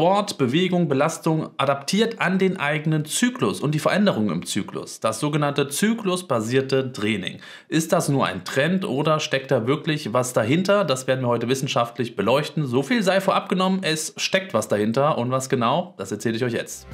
Sport, Bewegung, Belastung adaptiert an den eigenen Zyklus und die Veränderungen im Zyklus. Das sogenannte zyklusbasierte Training. Ist das nur ein Trend oder steckt da wirklich was dahinter? Das werden wir heute wissenschaftlich beleuchten. So viel sei vorab genommen, es steckt was dahinter und was genau, das erzähle ich euch jetzt.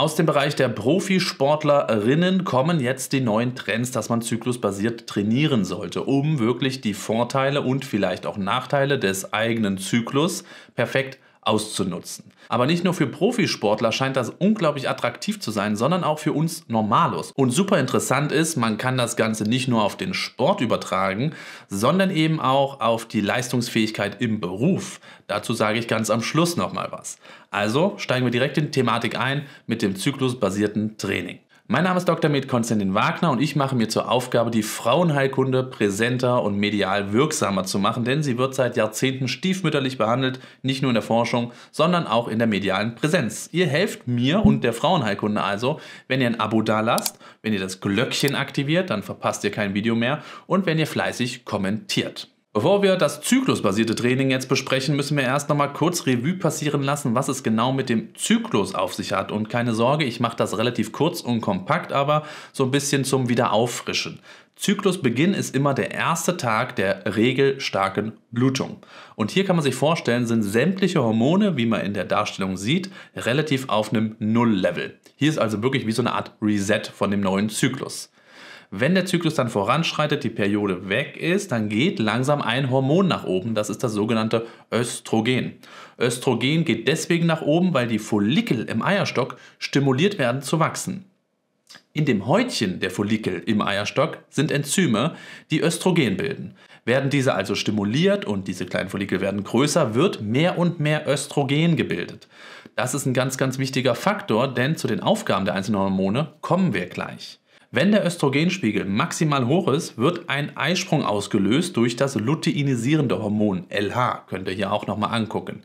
Aus dem Bereich der Profisportlerinnen kommen jetzt die neuen Trends, dass man zyklusbasiert trainieren sollte, um wirklich die Vorteile und vielleicht auch Nachteile des eigenen Zyklus perfekt zu auszunutzen. Aber nicht nur für Profisportler scheint das unglaublich attraktiv zu sein, sondern auch für uns Normalos. Und super interessant ist, man kann das Ganze nicht nur auf den Sport übertragen, sondern eben auch auf die Leistungsfähigkeit im Beruf. Dazu sage ich ganz am Schluss nochmal was. Also steigen wir direkt in die Thematik ein mit dem zyklusbasierten Training. Mein Name ist Dr. Med Konstantin Wagner und ich mache mir zur Aufgabe, die Frauenheilkunde präsenter und medial wirksamer zu machen, denn sie wird seit Jahrzehnten stiefmütterlich behandelt, nicht nur in der Forschung, sondern auch in der medialen Präsenz. Ihr helft mir und der Frauenheilkunde also, wenn ihr ein Abo dalasst, wenn ihr das Glöckchen aktiviert, dann verpasst ihr kein Video mehr und wenn ihr fleißig kommentiert. Bevor wir das zyklusbasierte Training jetzt besprechen, müssen wir erst nochmal kurz Revue passieren lassen, was es genau mit dem Zyklus auf sich hat. Und keine Sorge, ich mache das relativ kurz und kompakt, aber so ein bisschen zum Wiederauffrischen. Zyklusbeginn ist immer der erste Tag der regelstarken Blutung. Und hier kann man sich vorstellen, sind sämtliche Hormone, wie man in der Darstellung sieht, relativ auf einem Null-Level. Hier ist also wirklich wie so eine Art Reset von dem neuen Zyklus. Wenn der Zyklus dann voranschreitet, die Periode weg ist, dann geht langsam ein Hormon nach oben, das ist das sogenannte Östrogen. Östrogen geht deswegen nach oben, weil die Follikel im Eierstock stimuliert werden zu wachsen. In dem Häutchen der Follikel im Eierstock sind Enzyme, die Östrogen bilden. Werden diese also stimuliert und diese kleinen Follikel werden größer, wird mehr und mehr Östrogen gebildet. Das ist ein ganz, ganz wichtiger Faktor, denn zu den Aufgaben der einzelnen Hormone kommen wir gleich. Wenn der Östrogenspiegel maximal hoch ist, wird ein Eisprung ausgelöst durch das luteinisierende Hormon LH. Könnt ihr hier auch nochmal angucken.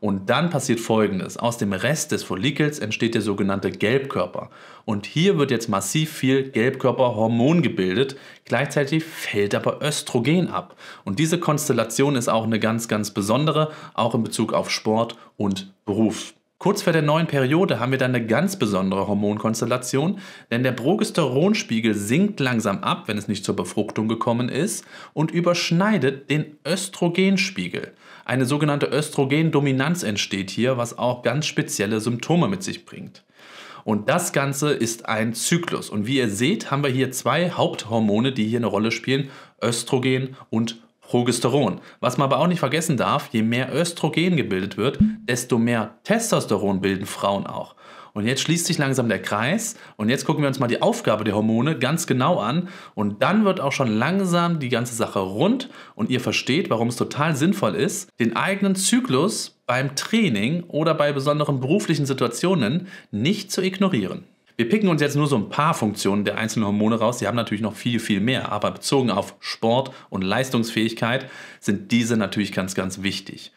Und dann passiert folgendes. Aus dem Rest des Follikels entsteht der sogenannte Gelbkörper. Und hier wird jetzt massiv viel Gelbkörperhormon gebildet. Gleichzeitig fällt aber Östrogen ab. Und diese Konstellation ist auch eine ganz, ganz besondere, auch in Bezug auf Sport und Beruf. Kurz vor der neuen Periode haben wir dann eine ganz besondere Hormonkonstellation, denn der Progesteronspiegel sinkt langsam ab, wenn es nicht zur Befruchtung gekommen ist, und überschneidet den Östrogenspiegel. Eine sogenannte Östrogendominanz entsteht hier, was auch ganz spezielle Symptome mit sich bringt. Und das Ganze ist ein Zyklus. Und wie ihr seht, haben wir hier zwei Haupthormone, die hier eine Rolle spielen, Östrogen und Progesteron. Was man aber auch nicht vergessen darf, je mehr Östrogen gebildet wird, desto mehr Testosteron bilden Frauen auch. Und jetzt schließt sich langsam der Kreis und jetzt gucken wir uns mal die Aufgabe der Hormone ganz genau an und dann wird auch schon langsam die ganze Sache rund und ihr versteht, warum es total sinnvoll ist, den eigenen Zyklus beim Training oder bei besonderen beruflichen Situationen nicht zu ignorieren. Wir picken uns jetzt nur so ein paar Funktionen der einzelnen Hormone raus. Sie haben natürlich noch viel, viel mehr. Aber bezogen auf Sport und Leistungsfähigkeit sind diese natürlich ganz, ganz wichtig.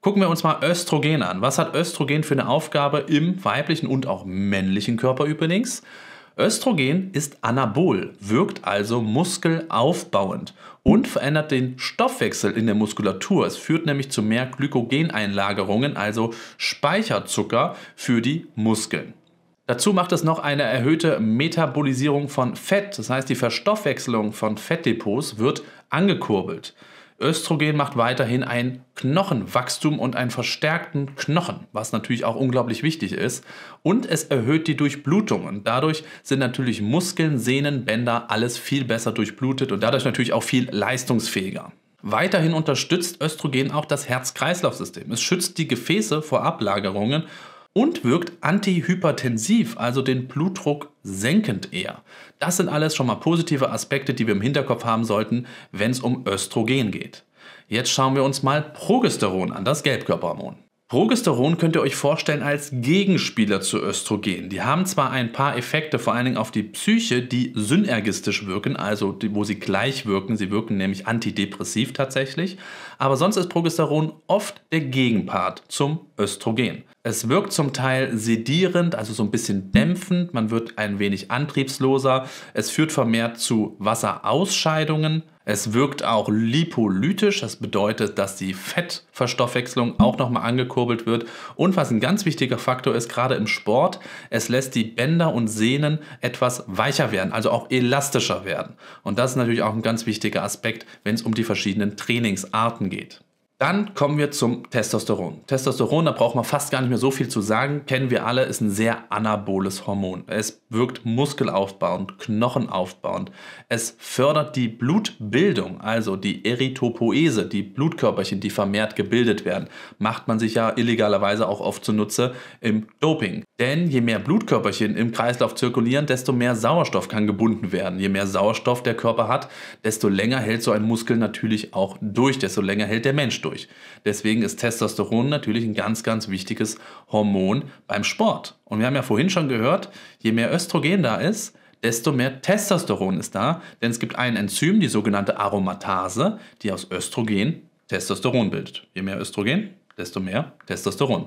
Gucken wir uns mal Östrogen an. Was hat Östrogen für eine Aufgabe im weiblichen und auch männlichen Körper übrigens? Östrogen ist anabol, wirkt also muskelaufbauend und verändert den Stoffwechsel in der Muskulatur. Es führt nämlich zu mehr Glykogeneinlagerungen, also Speicherzucker für die Muskeln. Dazu macht es noch eine erhöhte Metabolisierung von Fett, das heißt die Verstoffwechselung von Fettdepots wird angekurbelt. Östrogen macht weiterhin ein Knochenwachstum und einen verstärkten Knochen, was natürlich auch unglaublich wichtig ist. Und es erhöht die Durchblutung und dadurch sind natürlich Muskeln, Sehnen, Bänder alles viel besser durchblutet und dadurch natürlich auch viel leistungsfähiger. Weiterhin unterstützt Östrogen auch das Herz-Kreislauf-System. Es schützt die Gefäße vor Ablagerungen und wirkt antihypertensiv, also den Blutdruck senkend eher. Das sind alles schon mal positive Aspekte, die wir im Hinterkopf haben sollten, wenn es um Östrogen geht. Jetzt schauen wir uns mal Progesteron an, das Gelbkörperhormon. Progesteron könnt ihr euch vorstellen als Gegenspieler zu Östrogen. Die haben zwar ein paar Effekte, vor allen Dingen auf die Psyche, die synergistisch wirken, also die, wo sie gleich wirken. Sie wirken nämlich antidepressiv tatsächlich. Aber sonst ist Progesteron oft der Gegenpart zum Östrogen. Es wirkt zum Teil sedierend, also so ein bisschen dämpfend. Man wird ein wenig antriebsloser. Es führt vermehrt zu Wasserausscheidungen es wirkt auch lipolytisch, das bedeutet, dass die Fettverstoffwechslung auch nochmal angekurbelt wird. Und was ein ganz wichtiger Faktor ist, gerade im Sport, es lässt die Bänder und Sehnen etwas weicher werden, also auch elastischer werden. Und das ist natürlich auch ein ganz wichtiger Aspekt, wenn es um die verschiedenen Trainingsarten geht. Dann kommen wir zum Testosteron. Testosteron, da braucht man fast gar nicht mehr so viel zu sagen, kennen wir alle, ist ein sehr anaboles Hormon. Es wirkt muskelaufbauend, knochenaufbauend. Es fördert die Blutbildung, also die Erythropoese, die Blutkörperchen, die vermehrt gebildet werden. Macht man sich ja illegalerweise auch oft zunutze im Doping. Denn je mehr Blutkörperchen im Kreislauf zirkulieren, desto mehr Sauerstoff kann gebunden werden. Je mehr Sauerstoff der Körper hat, desto länger hält so ein Muskel natürlich auch durch, desto länger hält der Mensch durch durch. Deswegen ist Testosteron natürlich ein ganz, ganz wichtiges Hormon beim Sport. Und wir haben ja vorhin schon gehört, je mehr Östrogen da ist, desto mehr Testosteron ist da, denn es gibt ein Enzym, die sogenannte Aromatase, die aus Östrogen Testosteron bildet. Je mehr Östrogen, desto mehr Testosteron.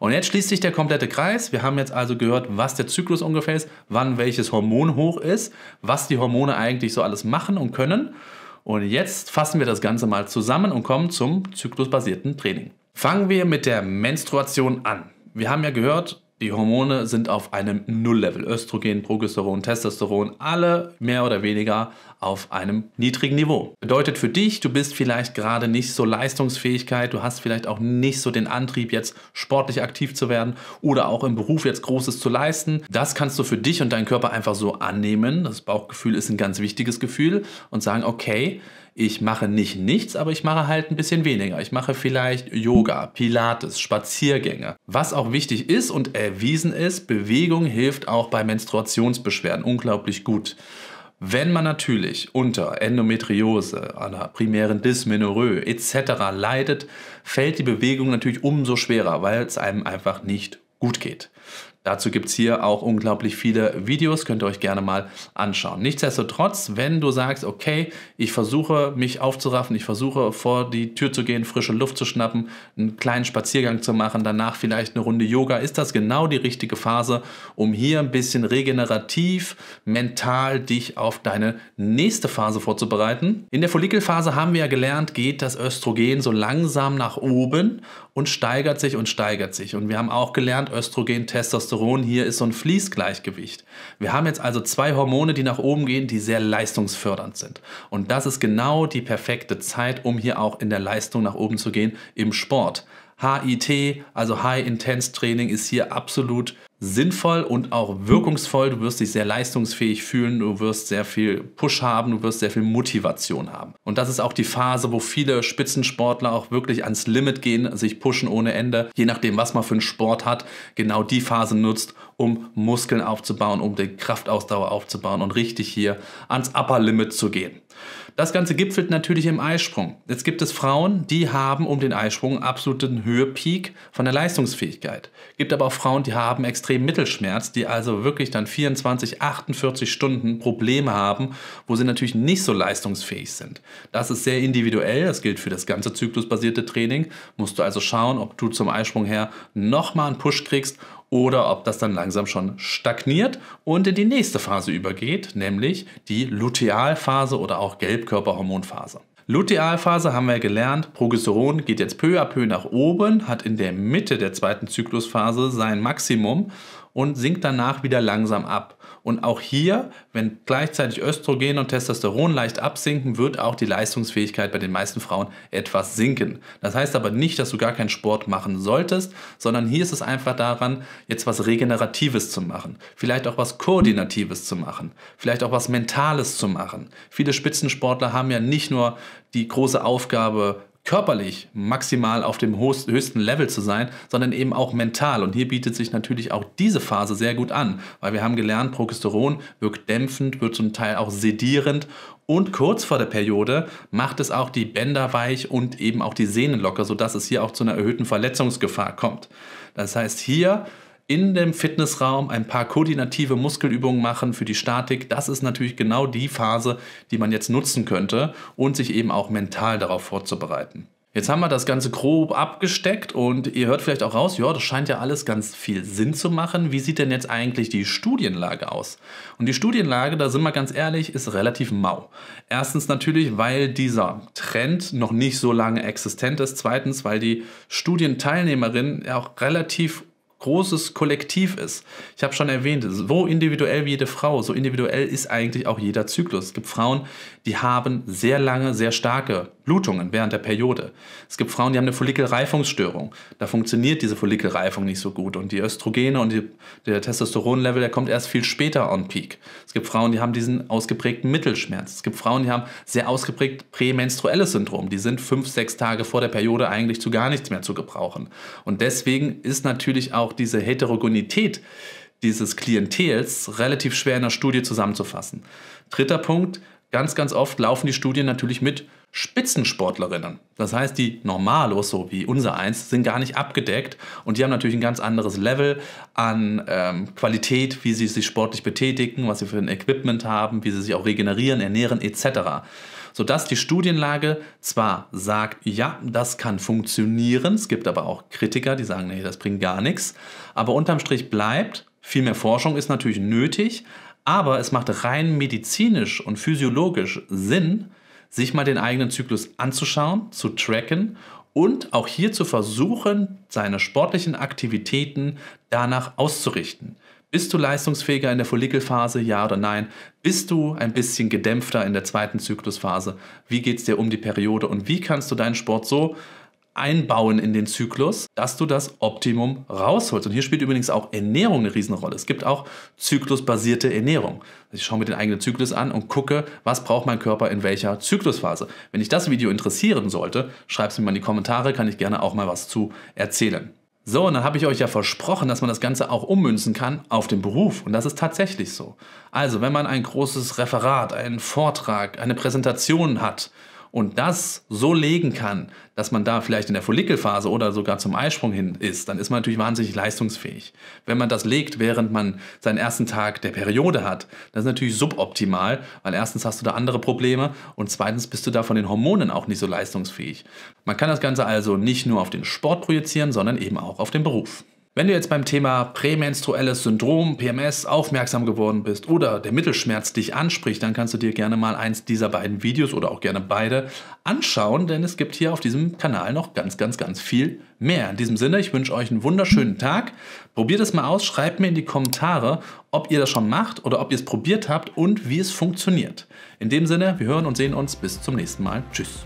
Und jetzt schließt sich der komplette Kreis. Wir haben jetzt also gehört, was der Zyklus ungefähr ist, wann welches Hormon hoch ist, was die Hormone eigentlich so alles machen und können. Und jetzt fassen wir das Ganze mal zusammen und kommen zum zyklusbasierten Training. Fangen wir mit der Menstruation an. Wir haben ja gehört, die Hormone sind auf einem Nulllevel. Östrogen, Progesteron, Testosteron, alle mehr oder weniger auf einem niedrigen Niveau. Bedeutet für dich, du bist vielleicht gerade nicht so Leistungsfähigkeit, du hast vielleicht auch nicht so den Antrieb, jetzt sportlich aktiv zu werden oder auch im Beruf jetzt Großes zu leisten. Das kannst du für dich und deinen Körper einfach so annehmen. Das Bauchgefühl ist ein ganz wichtiges Gefühl und sagen, okay, ich mache nicht nichts, aber ich mache halt ein bisschen weniger. Ich mache vielleicht Yoga, Pilates, Spaziergänge. Was auch wichtig ist und erwiesen ist, Bewegung hilft auch bei Menstruationsbeschwerden unglaublich gut. Wenn man natürlich unter Endometriose, einer primären Dysmenorrhoe etc. leidet, fällt die Bewegung natürlich umso schwerer, weil es einem einfach nicht gut geht. Dazu gibt es hier auch unglaublich viele Videos, könnt ihr euch gerne mal anschauen. Nichtsdestotrotz, wenn du sagst, okay, ich versuche mich aufzuraffen, ich versuche vor die Tür zu gehen, frische Luft zu schnappen, einen kleinen Spaziergang zu machen, danach vielleicht eine Runde Yoga, ist das genau die richtige Phase, um hier ein bisschen regenerativ, mental dich auf deine nächste Phase vorzubereiten. In der Follikelphase haben wir ja gelernt, geht das Östrogen so langsam nach oben und steigert sich und steigert sich. Und wir haben auch gelernt, Östrogen, Testosteron, Testosteron hier ist so ein Fließgleichgewicht. Wir haben jetzt also zwei Hormone, die nach oben gehen, die sehr leistungsfördernd sind. Und das ist genau die perfekte Zeit, um hier auch in der Leistung nach oben zu gehen im Sport. HIT, also High Intense Training, ist hier absolut sinnvoll und auch wirkungsvoll. Du wirst dich sehr leistungsfähig fühlen, du wirst sehr viel Push haben, du wirst sehr viel Motivation haben. Und das ist auch die Phase, wo viele Spitzensportler auch wirklich ans Limit gehen, sich pushen ohne Ende, je nachdem, was man für einen Sport hat, genau die Phase nutzt, um Muskeln aufzubauen, um die Kraftausdauer aufzubauen und richtig hier ans Upper Limit zu gehen. Das Ganze gipfelt natürlich im Eisprung. Jetzt gibt es Frauen, die haben um den Eisprung absoluten Höhepeak von der Leistungsfähigkeit. Gibt aber auch Frauen, die haben extrem Mittelschmerz, die also wirklich dann 24, 48 Stunden Probleme haben, wo sie natürlich nicht so leistungsfähig sind. Das ist sehr individuell, das gilt für das ganze zyklusbasierte Training. Musst du also schauen, ob du zum Eisprung her nochmal einen Push kriegst oder ob das dann langsam schon stagniert und in die nächste Phase übergeht, nämlich die Lutealphase oder auch Gelbkörperhormonphase. Lutealphase haben wir gelernt, Progesteron geht jetzt peu à peu nach oben, hat in der Mitte der zweiten Zyklusphase sein Maximum und sinkt danach wieder langsam ab. Und auch hier, wenn gleichzeitig Östrogen und Testosteron leicht absinken, wird auch die Leistungsfähigkeit bei den meisten Frauen etwas sinken. Das heißt aber nicht, dass du gar keinen Sport machen solltest, sondern hier ist es einfach daran, jetzt was Regeneratives zu machen. Vielleicht auch was Koordinatives zu machen. Vielleicht auch was Mentales zu machen. Viele Spitzensportler haben ja nicht nur die große Aufgabe, körperlich maximal auf dem höchsten Level zu sein, sondern eben auch mental. Und hier bietet sich natürlich auch diese Phase sehr gut an, weil wir haben gelernt, Progesteron wirkt dämpfend, wird zum Teil auch sedierend und kurz vor der Periode macht es auch die Bänder weich und eben auch die Sehnen locker, sodass es hier auch zu einer erhöhten Verletzungsgefahr kommt. Das heißt, hier in dem Fitnessraum ein paar koordinative Muskelübungen machen für die Statik. Das ist natürlich genau die Phase, die man jetzt nutzen könnte und sich eben auch mental darauf vorzubereiten. Jetzt haben wir das Ganze grob abgesteckt und ihr hört vielleicht auch raus, ja, das scheint ja alles ganz viel Sinn zu machen. Wie sieht denn jetzt eigentlich die Studienlage aus? Und die Studienlage, da sind wir ganz ehrlich, ist relativ mau. Erstens natürlich, weil dieser Trend noch nicht so lange existent ist. Zweitens, weil die Studienteilnehmerinnen auch relativ großes Kollektiv ist. Ich habe schon erwähnt, so individuell wie jede Frau, so individuell ist eigentlich auch jeder Zyklus. Es gibt Frauen, die haben sehr lange, sehr starke Blutungen während der Periode. Es gibt Frauen, die haben eine Follikelreifungsstörung. Da funktioniert diese Follikelreifung nicht so gut und die Östrogene und die, der Testosteronlevel, der kommt erst viel später on peak. Es gibt Frauen, die haben diesen ausgeprägten Mittelschmerz. Es gibt Frauen, die haben sehr ausgeprägt prämenstruelles Syndrom. Die sind fünf, sechs Tage vor der Periode eigentlich zu gar nichts mehr zu gebrauchen. Und deswegen ist natürlich auch diese Heterogenität dieses Klientels relativ schwer in der Studie zusammenzufassen. Dritter Punkt, ganz, ganz oft laufen die Studien natürlich mit Spitzensportlerinnen. Das heißt, die Normalos, so wie unser eins, sind gar nicht abgedeckt und die haben natürlich ein ganz anderes Level an ähm, Qualität, wie sie sich sportlich betätigen, was sie für ein Equipment haben, wie sie sich auch regenerieren, ernähren etc. Sodass die Studienlage zwar sagt, ja, das kann funktionieren, es gibt aber auch Kritiker, die sagen, nee, das bringt gar nichts, aber unterm Strich bleibt, viel mehr Forschung ist natürlich nötig, aber es macht rein medizinisch und physiologisch Sinn, sich mal den eigenen Zyklus anzuschauen, zu tracken und auch hier zu versuchen, seine sportlichen Aktivitäten danach auszurichten. Bist du leistungsfähiger in der Follikelphase, ja oder nein? Bist du ein bisschen gedämpfter in der zweiten Zyklusphase? Wie geht es dir um die Periode und wie kannst du deinen Sport so einbauen in den Zyklus, dass du das Optimum rausholst. Und hier spielt übrigens auch Ernährung eine Riesenrolle. Es gibt auch zyklusbasierte Ernährung. Also ich schaue mir den eigenen Zyklus an und gucke, was braucht mein Körper in welcher Zyklusphase. Wenn dich das Video interessieren sollte, schreib es mir mal in die Kommentare, kann ich gerne auch mal was zu erzählen. So, und dann habe ich euch ja versprochen, dass man das Ganze auch ummünzen kann auf den Beruf. Und das ist tatsächlich so. Also, wenn man ein großes Referat, einen Vortrag, eine Präsentation hat, und das so legen kann, dass man da vielleicht in der Follikelphase oder sogar zum Eisprung hin ist, dann ist man natürlich wahnsinnig leistungsfähig. Wenn man das legt, während man seinen ersten Tag der Periode hat, das ist natürlich suboptimal, weil erstens hast du da andere Probleme und zweitens bist du da von den Hormonen auch nicht so leistungsfähig. Man kann das Ganze also nicht nur auf den Sport projizieren, sondern eben auch auf den Beruf. Wenn du jetzt beim Thema prämenstruelles Syndrom, PMS, aufmerksam geworden bist oder der Mittelschmerz dich anspricht, dann kannst du dir gerne mal eins dieser beiden Videos oder auch gerne beide anschauen, denn es gibt hier auf diesem Kanal noch ganz, ganz, ganz viel mehr. In diesem Sinne, ich wünsche euch einen wunderschönen Tag. Probiert es mal aus, schreibt mir in die Kommentare, ob ihr das schon macht oder ob ihr es probiert habt und wie es funktioniert. In dem Sinne, wir hören und sehen uns. Bis zum nächsten Mal. Tschüss.